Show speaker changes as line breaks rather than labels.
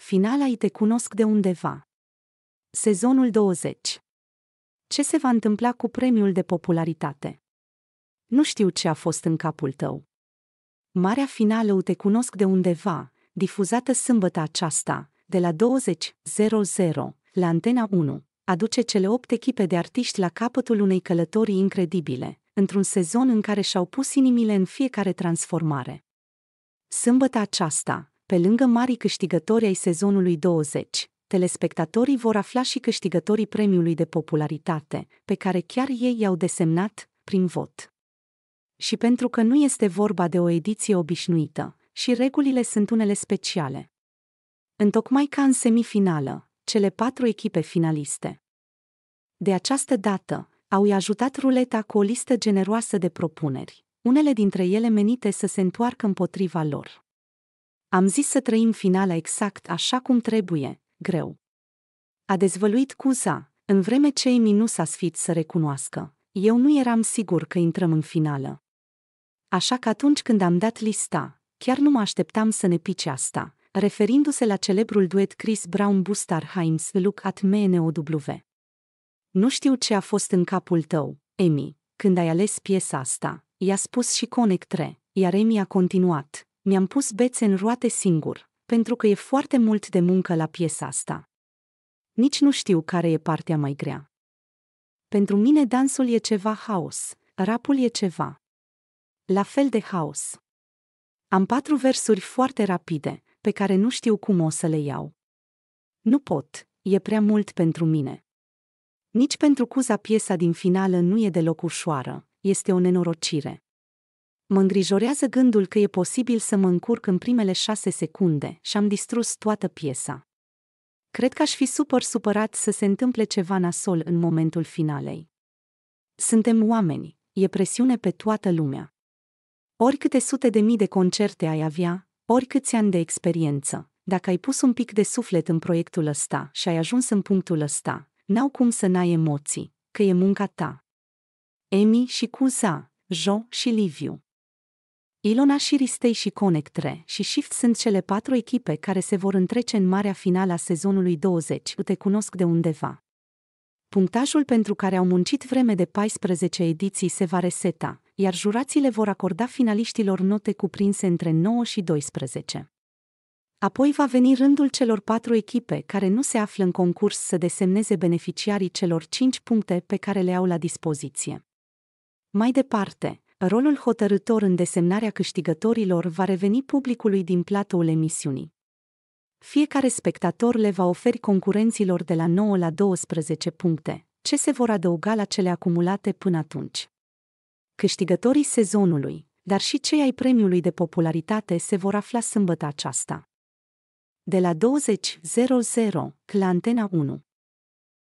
Finala te cunosc de undeva. Sezonul 20. Ce se va întâmpla cu premiul de popularitate? Nu știu ce a fost în capul tău. Marea finală te cunosc de undeva, difuzată sâmbătă aceasta, de la 20.00, la Antena 1, aduce cele opt echipe de artiști la capătul unei călătorii incredibile, într-un sezon în care și-au pus inimile în fiecare transformare. Sâmbătă aceasta, pe lângă marii câștigători ai sezonului 20, telespectatorii vor afla și câștigătorii premiului de popularitate, pe care chiar ei i-au desemnat prin vot. Și pentru că nu este vorba de o ediție obișnuită, și regulile sunt unele speciale. Întocmai ca în semifinală, cele patru echipe finaliste. De această dată, au ajutat ruleta cu o listă generoasă de propuneri, unele dintre ele menite să se întoarcă împotriva lor. Am zis să trăim finala exact așa cum trebuie, greu. A dezvăluit Cuza, în vreme ce Emi nu s-a sfit să recunoască. Eu nu eram sigur că intrăm în finală. Așa că atunci când am dat lista, chiar nu mă așteptam să ne pice asta, referindu-se la celebrul duet Chris Brown-Bustar Himes Look at MNOW. Nu știu ce a fost în capul tău, Emi, când ai ales piesa asta, i-a spus și Connect 3, iar Emi a continuat mi-am pus bețe în roate singur, pentru că e foarte mult de muncă la piesa asta. Nici nu știu care e partea mai grea. Pentru mine dansul e ceva haos, rapul e ceva. La fel de haos. Am patru versuri foarte rapide, pe care nu știu cum o să le iau. Nu pot, e prea mult pentru mine. Nici pentru Cuza piesa din finală nu e deloc ușoară, este o nenorocire. Mă îngrijorează gândul că e posibil să mă încurc în primele șase secunde și am distrus toată piesa. Cred că aș fi super supărat să se întâmple ceva nasol în momentul finalei. Suntem oameni, e presiune pe toată lumea. Oricâte sute de mii de concerte ai avea, oricâți ani de experiență, dacă ai pus un pic de suflet în proiectul ăsta și ai ajuns în punctul ăsta, n-au cum să n-ai emoții, că e munca ta. Emi și Cuza, Jo și Liviu. Ilona și Ristei și Conectre și Shift sunt cele patru echipe care se vor întrece în marea finală a sezonului 20, te cunosc de undeva. Punctajul pentru care au muncit vreme de 14 ediții se va reseta, iar jurații le vor acorda finaliștilor note cuprinse între 9 și 12. Apoi va veni rândul celor patru echipe care nu se află în concurs să desemneze beneficiarii celor 5 puncte pe care le au la dispoziție. Mai departe, rolul hotărător în desemnarea câștigătorilor va reveni publicului din platoul emisiunii. Fiecare spectator le va oferi concurenților de la 9 la 12 puncte, ce se vor adăuga la cele acumulate până atunci. Câștigătorii sezonului, dar și cei ai premiului de popularitate se vor afla sâmbătă aceasta. De la 20.00, la Antena 1.